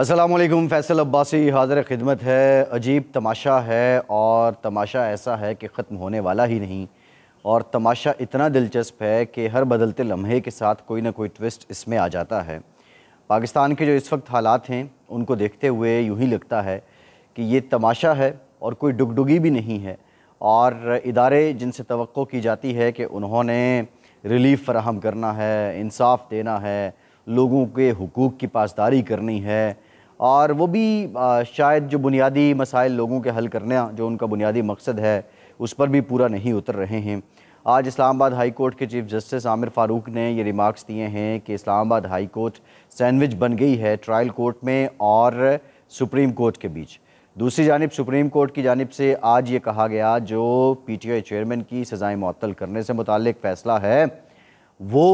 असलम फैसल अब्बासी हाजिर खिदमत है अजीब तमाशा है और तमाशा ऐसा है कि ख़त्म होने वाला ही नहीं और तमाशा इतना दिलचस्प है कि हर बदलते लम्हे के साथ कोई ना कोई ट्विस्ट इसमें आ जाता है पाकिस्तान के जो इस वक्त हालात हैं उनको देखते हुए यूँ ही लगता है कि ये तमाशा है और कोई डुगडुगी भी नहीं है और इदारे जिनसे तो की जाती है कि उन्होंने रिलीफ़ फराहम करना है इंसाफ देना है लोगों के हकूक़ की पासदारी करनी है और वो भी शायद जो बुनियादी मसाइल लोगों के हल करना जो उनका बुनियादी मकसद है उस पर भी पूरा नहीं उतर रहे हैं आज इस्लामाबाद हाई कोर्ट के चीफ जस्टिस आमिर फ़ारूक ने ये रिमार्क्स दिए हैं कि इस्लामाबाद हाई कोर्ट सैंडविच बन गई है ट्रायल कोर्ट में और सुप्रीम कोर्ट के बीच दूसरी जानब सुप्रीम कोर्ट की जानब से आज ये कहा गया जो पी टी आई चेयरमैन की सज़ाएँ मअतल करने से मुतल फ़ैसला है वो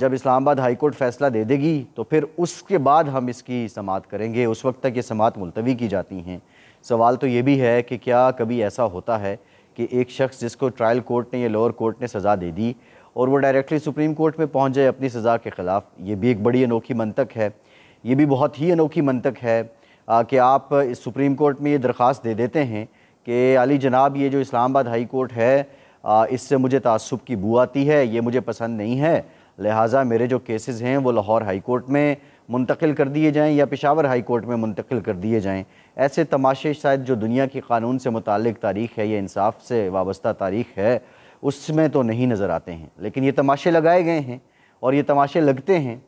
जब इस्लामाबाद हाई कोर्ट फैसला दे देगी तो फिर उसके बाद हम इसकी समात करेंगे उस वक्त तक ये समात मुलतवी की जाती हैं सवाल तो ये भी है कि क्या कभी ऐसा होता है कि एक शख्स जिसको ट्रायल कोर्ट ने या लोअर कोर्ट ने सज़ा दे दी और वो डायरेक्टली सुप्रीम कोर्ट में पहुँच जाए अपनी सज़ा के ख़िलाफ़ ये भी एक बड़ी अनोखी मनतक है ये भी बहुत ही अनोखी मनतक है कि आप इस सुप्रीम कोर्ट में ये दरख्वास्त दे देते हैं कि अली जनाब ये जो इस्लामाबाद हाई कोर्ट है इससे मुझे तसब की बू आती है ये मुझे पसंद नहीं है लिहाजा मेरे जो केसेस हैं वो लाहौर हाई कोर्ट में मुंतकिल कर दिए जाएं या पिशावर हाई कोर्ट में मुंतकिल कर दिए जाएं ऐसे तमाशे शायद जो दुनिया की कानून से मुतक तारीख है या इंसाफ से वाबस्ता तारीख है उसमें तो नहीं नज़र आते हैं लेकिन ये तमाशे लगाए गए हैं और ये तमाशे लगते हैं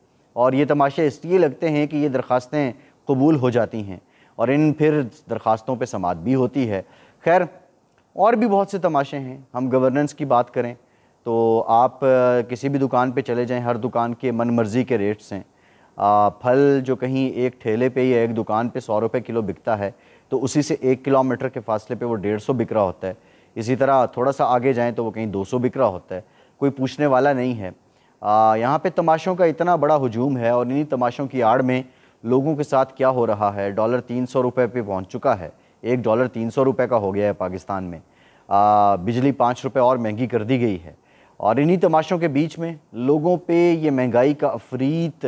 और ये तमाशे इसलिए लगते हैं कि ये दरख्वास्तें कबूल हो जाती हैं और इन फिर दरख्वास्तों पर समात भी होती है खैर और भी बहुत से तमाशे हैं हम गवर्नेंस की बात करें तो आप किसी भी दुकान पे चले जाएं हर दुकान के मन मर्ज़ी के रेट्स हैं आ, फल जो कहीं एक ठेले पे या एक दुकान पे सौ रुपये किलो बिकता है तो उसी से एक किलोमीटर के फासले पे वो डेढ़ सौ बिक रहा होता है इसी तरह थोड़ा सा आगे जाएं तो वो कहीं दो सौ बिक रहा होता है कोई पूछने वाला नहीं है यहाँ पर तमाशों का इतना बड़ा हजूम है और इन्हीं तमाशों की आड़ में लोगों के साथ क्या हो रहा है डॉलर तीन सौ रुपये पर पहुँच चुका है एक डॉलर तीन सौ रुपये का हो गया है पाकिस्तान में बिजली पाँच रुपये और महंगी कर दी गई है और इन्हीं तमाशों के बीच में लोगों पे ये महंगाई का अफरीत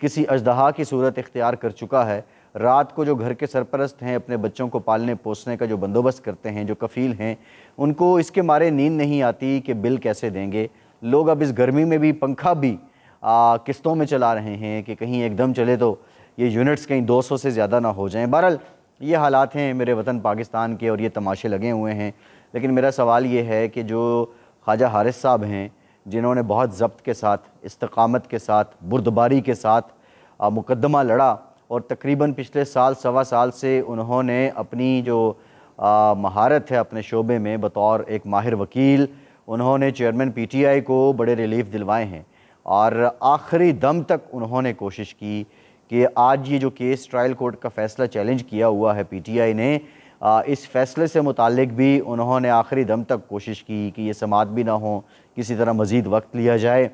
किसी अजदहा की सूरत इख्तियार कर चुका है रात को जो घर के सरपरस्त हैं अपने बच्चों को पालने पोसने का जो बंदोबस्त करते हैं जो कफ़ील हैं उनको इसके मारे नींद नहीं आती कि बिल कैसे देंगे लोग अब इस गर्मी में भी पंखा भी आ, किस्तों में चला रहे हैं कि कहीं एकदम चले तो ये यूनिट्स कहीं 200 से ज़्यादा ना हो जाएं बहरहाल ये हालात हैं मेरे वतन पाकिस्तान के और ये तमाशे लगे हुए हैं लेकिन मेरा सवाल ये है कि जो ख्वाजा हारिस साहब हैं जिन्होंने बहुत जब्त के साथ इस्तकामत के साथ बुरदबारी के साथ मुकदमा लड़ा और तकरीबन पिछले साल सवा साल से उन्होंने अपनी जो महारत है अपने शोबे में बतौर एक माहिर वकील उन्होंने चेयरमैन पीटीआई को बड़े रिलीफ दिलवाए हैं और आखिरी दम तक उन्होंने कोशिश की कि आज ये जो केस ट्रायल कोर्ट का फ़ैसला चैलेंज किया हुआ है पीटीआई ने इस फैसले से मुतक भी उन्होंने आखिरी दम तक कोशिश की कि ये समात भी ना हो किसी तरह मज़ीद वक्त लिया जाए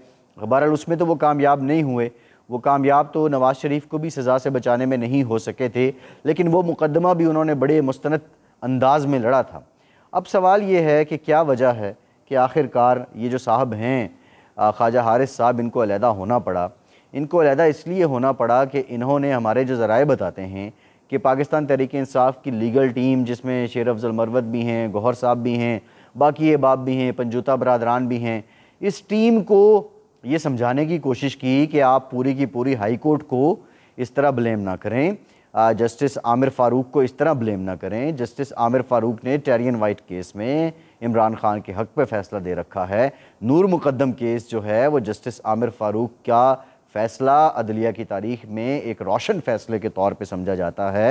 बहरहाल उसमें तो वो कामयाब नहीं हुए वो कामयाब तो नवाज़ शरीफ को भी सज़ा से बचाने में नहीं हो सके थे लेकिन वो मुकदमा भी उन्होंने बड़े मुस्ंद अंदाज में लड़ा था अब सवाल ये है कि क्या वजह है कि आखिरकार ये जो साहब हैं ख्वाजा हारिस साहब इनको अलहदा होना पड़ा इनको अलहदा इसलिए होना पड़ा कि इन्होंने हमारे जो ज़राए बताते हैं कि पाकिस्तान तहरीक इंसाफ की लीगल टीम जिसमें शेर अफजल मरवत भी हैं गौहर साहब भी हैं बाकी बाप भी हैं पंजूता बरदरान भी हैं इस टीम को ये समझाने की कोशिश की कि आप पूरी की पूरी हाई कोर्ट को इस तरह ब्लेम ना करें जस्टिस आमिर फ़ारूक को इस तरह ब्लेम ना करें जस्टिस आमिर फ़ारूक ने टेरियन वाइट केस में इमरान खान के हक़ पर फैसला दे रखा है नूर मुकदम केस जो है वो जस्टिस आमिर फ़ारूक का फ़ैसला अदलिया की तारीख में एक रोशन फैसले के तौर पे समझा जाता है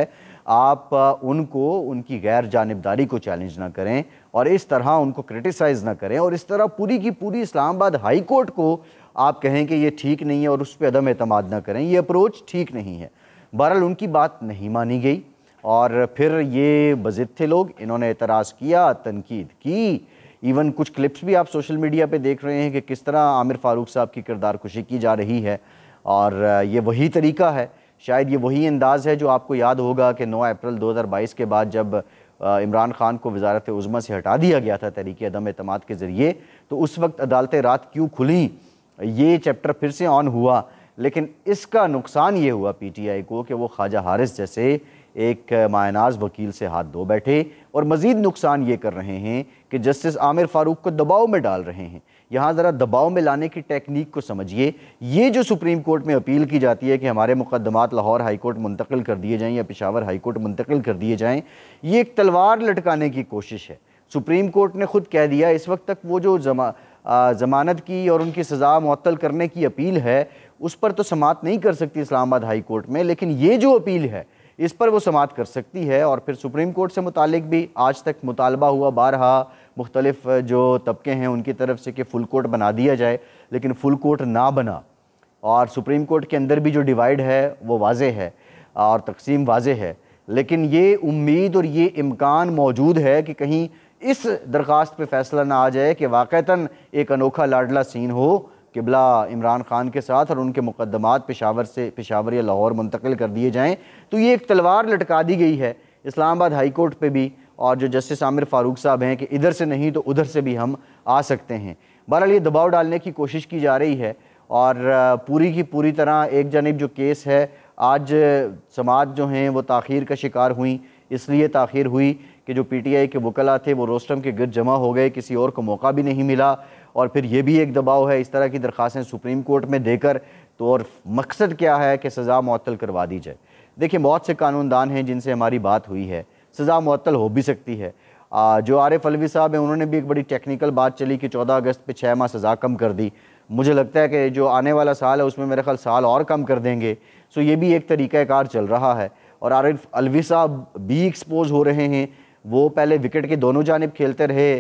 आप उनको उनकी गैर जानबदारी को चैलेंज ना करें और इस तरह उनको क्रिटिसाइज़ ना करें और इस तरह पूरी की पूरी इस्लामाबाद हाई कोर्ट को आप कहें कि ये ठीक नहीं है और उस पर अदम अतमाद ना करें ये अप्रोच ठीक नहीं है बहरहाल उनकी बात नहीं मानी गई और फिर ये बजिद थे लोग इन्होंने एतराज़ किया तनकीद की इवन कुछ क्लिप्स भी आप सोशल मीडिया पे देख रहे हैं कि किस तरह आमिर फ़ारूक साहब की किरदार खुशी की जा रही है और ये वही तरीका है शायद ये वही अंदाज़ है जो आपको याद होगा कि 9 अप्रैल 2022 के बाद जब इमरान खान को वजारत उज़मा से हटा दिया गया था तहरीक अदम अतम के ज़रिए तो उस वक्त अदालतें रात क्यों खुली ये चैप्टर फिर से ऑन हुआ लेकिन इसका नुकसान ये हुआ पीटीआई को कि वो ख्वाजा हारिस जैसे एक मायनाज वकील से हाथ धो बैठे और मज़ीद नुकसान ये कर रहे हैं कि जस्टिस आमिर फ़ारूक को दबाव में डाल रहे हैं यहाँ ज़रा दबाव में लाने की टेक्निक को समझिए ये जो सुप्रीम कोर्ट में अपील की जाती है कि हमारे मुकदमात लाहौर हाई कोर्ट मुंतकिल कर दिए जाएँ या पिशावर हाई कोर्ट मुंतकिल कर दिए जाएँ ये एक तलवार लटकाने की कोशिश है सुप्रीम कोर्ट ने ख़ुद कह दिया इस वक्त तक वो जो जमा ज़मानत की और उनकी सज़ा मअतल करने की अपील है उस पर तो समात नहीं कर सकती इस्लामाबाद हाई कोर्ट में लेकिन ये जो अपील है इस पर वो समात कर सकती है और फिर सुप्रीम कोर्ट से मुतालिक भी आज तक मुतालबा हुआ बारहा मुख्तलिफ जो तबके हैं उनकी तरफ से कि फुल कोर्ट बना दिया जाए लेकिन फुल कोर्ट ना बना और सुप्रीम कोर्ट के अंदर भी जो डिवाइड है वो वाज है और तकसीम वाज है लेकिन ये उम्मीद और ये इम्कान मौजूद है कि कहीं इस दरख्वास्त पे फैसला ना आ जाए कि वाक़ता एक अनोखा लाडला सीन हो किबला इमरान खान के साथ और उनके मुकदमात पेशावर से पेशावर या लाहौर मुंतकिल कर दिए जाएँ तो ये एक तलवार लटका दी गई है इस्लामाबाद हाई कोर्ट पर भी और जो जस्टिस आमिर फ़ारूक साहब हैं कि इधर से नहीं तो उधर से भी हम आ सकते हैं बहरहाल ये दबाव डालने की कोशिश की जा रही है और पूरी की पूरी तरह एक जानब जो केस है आज समाज जो हैं वो तखीर का शिकार हुई इसलिए तखीर हुई कि जो पी टी आई के वकला थे वो रोस्टम के गिर जमा हो गए किसी और को मौका भी नहीं मिला और फिर ये भी एक दबाव है इस तरह की दरख्वास्तें सुप्रीम कोर्ट में देकर तो और मकसद क्या है कि सज़ा मअतल करवा दी जाए देखिए बहुत से कानूनदान हैं जिनसे हमारी बात हुई है सज़ा मअतल हो भी सकती है आ, जो आरिफ अलवी साहब हैं उन्होंने भी एक बड़ी टेक्निकल बात चली कि चौदह अगस्त पे छः माह सज़ा कम कर दी मुझे लगता है कि जो आने वाला साल है उसमें मेरे ख्याल साल और कम कर देंगे सो ये भी एक तरीक़ाकार चल रहा है और आरिफ अलवी साहब भी एक्सपोज हो रहे हैं वो पहले विकेट के दोनों जानब खेलते रहे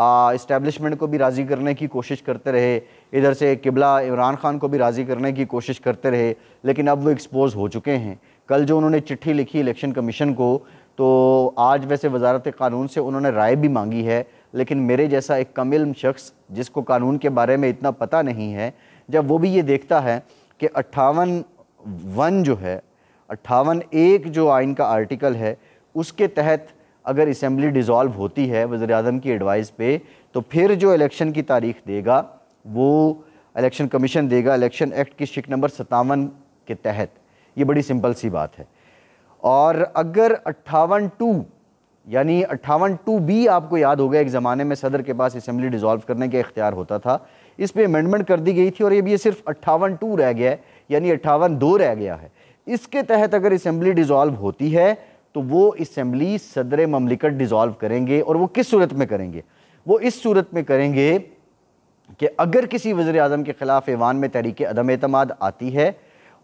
इस्टेबलिशमेंट को भी राज़ी करने की कोशिश करते रहे इधर से किबला इमरान खान को भी राज़ी करने की कोशिश करते रहे लेकिन अब वो एक्सपोज हो चुके हैं कल जो उन्होंने चिट्ठी लिखी इलेक्शन कमीशन को तो आज वैसे वजारत कानून से उन्होंने राय भी मांगी है लेकिन मेरे जैसा एक कमिल शख्स जिसको कानून के बारे में इतना पता नहीं है जब वो भी ये देखता है कि अट्ठावन वन जो है अट्ठावन एक जो आइन का आर्टिकल है उसके तहत अगर इसम्बली डिज़ोल्व होती है वज़र अजम की एडवाइस पे तो फिर जो इलेक्शन की तारीख देगा वो इलेक्शन कमीशन देगा इलेक्शन एक्ट की शिक नंबर सतावन के तहत ये बड़ी सिंपल सी बात है और अगर अट्ठावन टू यानी अट्ठावन टू बी आपको याद होगा एक ज़माने में सदर के पास इसम्बली डिज़ोल्व करने का इख्तियार होता था इस पर अमेंडमेंट कर दी गई थी और ये भी ये सिर्फ अट्ठावन टू रह गया है यानी अट्ठावन दो रह गया है इसके तहत अगर इसम्बली डिज़ोल्व होती है तो वो इसम्बली सदर ममलिकत डिज़ोल्व करेंगे और वो किस सूरत में करेंगे वो इस सूरत में करेंगे कि अगर किसी वज़र अजम के ख़िलाफ़ ऐवान में तहरीक अदम अतमाद आती है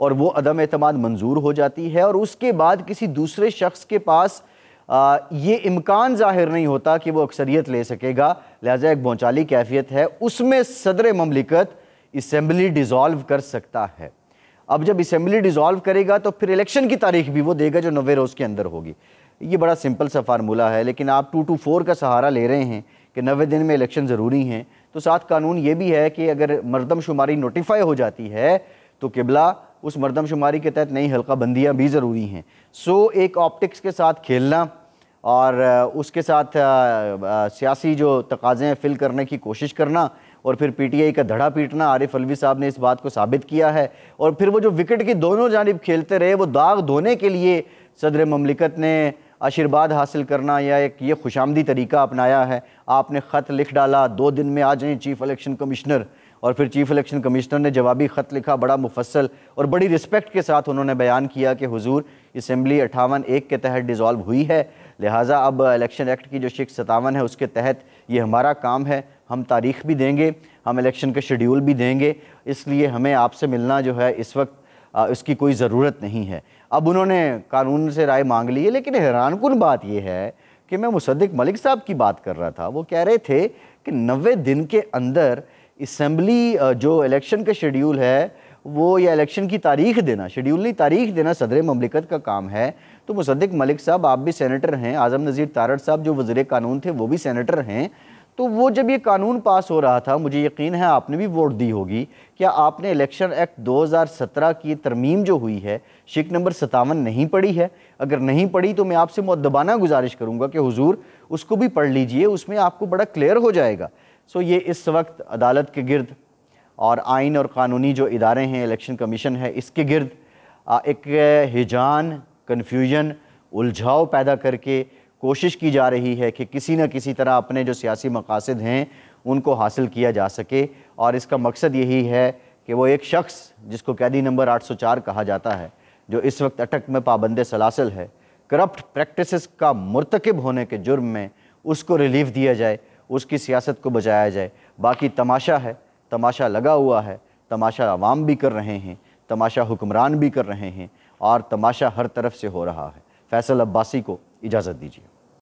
और वो अदम अतमाद मंजूर हो जाती है और उसके बाद किसी दूसरे शख्स के पास आ, ये इम्कान ज़ाहिर नहीं होता कि वो अक्सरियत ले सकेगा लिहाजा एक बौचाली कैफियत है उसमें सदर ममलिकत इसम्बली डिज़ोल्व कर सकता है अब जब असेंबली डिज़ोल्व करेगा तो फिर इलेक्शन की तारीख भी वो देगा जो नवे रोज़ के अंदर होगी ये बड़ा सिंपल सा फार्मूला है लेकिन आप टू टू फोर का सहारा ले रहे हैं कि नवे दिन में इलेक्शन ज़रूरी हैं तो साथ कानून ये भी है कि अगर मरदमशुमारी नोटिफाई हो जाती है तो किबला उस मरदमशुमारी के तहत नई हल्का बंदियाँ भी ज़रूरी हैं सो एक ऑप्टिक्स के साथ खेलना और उसके साथ सियासी जो तकाजे हैं फिल करने की कोशिश करना और फिर पीटीआई का धड़ा पीटना आरिफ अलवी साहब ने इस बात को साबित किया है और फिर वो जो विकेट की दोनों जानब खेलते रहे वो दाग धोने के लिए सदर ममलिकत ने आशीर्वाद हासिल करना या एक ये खुशामदी तरीका अपनाया है आपने ख़त लिख डाला दो दिन में आ जाएँ चीफ़ इलेक्शन कमिश्नर और फिर चीफ़ इलेक्शन कमिश्नर ने जवाबी ख़त लिखा बड़ा मुफसल और बड़ी रिस्पेक्ट के साथ उन्होंने बयान किया कि हुजूर इसम्बली अठावन एक के तहत डिज़ोल्व हुई है लिहाजा अब इलेक्शन एक्ट की जो शिक सतावन है उसके तहत ये हमारा काम है हम तारीख भी देंगे हम इलेक्शन का शेड्यूल भी देंगे इसलिए हमें आपसे मिलना जो है इस वक्त इसकी कोई ज़रूरत नहीं है अब उन्होंने कानून से राय मांग ली है लेकिन हैरान कन बात यह है कि मैं मुसद्दिक मलिक साहब की बात कर रहा था वो कह रहे थे कि नबे दिन के अंदर इसम्बली जो इलेक्शन का शेड्यूल है वो या इलेक्शन की तारीख देना शेड्यूल नहीं तारीख देना सदर ममलिकत का काम है तो मुसद्दिक मलिक साहब आप भी सेनेटर हैं आज़म नज़ीर तारड़ साहब जो वजीर कानून थे वो भी सेनेटर हैं तो वो जब ये कानून पास हो रहा था मुझे यकीन है आपने भी वोट दी होगी क्या आपने इलेक्शन एक्ट 2017 की तरमीम जो हुई है शिक नंबर सतावन नहीं पढ़ी है अगर नहीं पढ़ी तो मैं आपसे मुद्दबाना गुजारिश करूँगा कि हुजूर उसको भी पढ़ लीजिए उसमें आपको बड़ा क्लियर हो जाएगा सो ये इस वक्त अदालत के गिरद और आइन और कानूनी जो इदारे हैं इलेक्शन कमीशन है इसके गिरद एक हिजान कन्फ्यूजन उलझाव पैदा करके कोशिश की जा रही है कि किसी न किसी तरह अपने जो सियासी मकासद हैं उनको हासिल किया जा सके और इसका मकसद यही है कि वो एक शख्स जिसको कैदी नंबर 804 कहा जाता है जो इस वक्त अटक में पाबंद सलासल है करप्ट प्रैक्टिस का मरतकब होने के जुर्म में उसको रिलीफ दिया जाए उसकी सियासत को बचाया जाए बाकी तमाशा है तमाशा लगा हुआ है तमाशा आवाम भी कर रहे हैं तमाशा हुक्मरान भी कर रहे हैं और तमाशा हर तरफ से हो रहा है फैसल अब्बासी को इजाज़त दीजिए